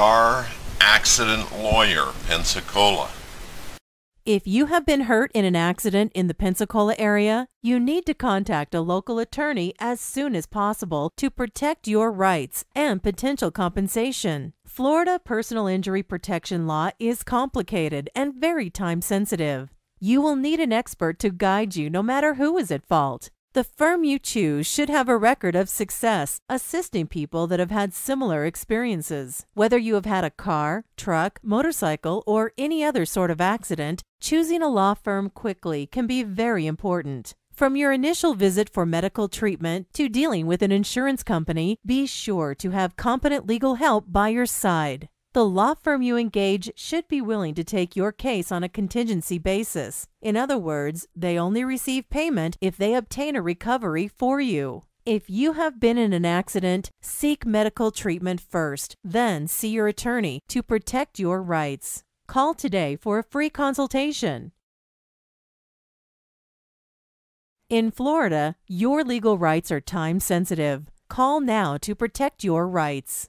Car Accident Lawyer, Pensacola. If you have been hurt in an accident in the Pensacola area, you need to contact a local attorney as soon as possible to protect your rights and potential compensation. Florida personal injury protection law is complicated and very time sensitive. You will need an expert to guide you no matter who is at fault. The firm you choose should have a record of success assisting people that have had similar experiences. Whether you have had a car, truck, motorcycle, or any other sort of accident, choosing a law firm quickly can be very important. From your initial visit for medical treatment to dealing with an insurance company, be sure to have competent legal help by your side. The law firm you engage should be willing to take your case on a contingency basis. In other words, they only receive payment if they obtain a recovery for you. If you have been in an accident, seek medical treatment first, then see your attorney to protect your rights. Call today for a free consultation. In Florida, your legal rights are time sensitive. Call now to protect your rights.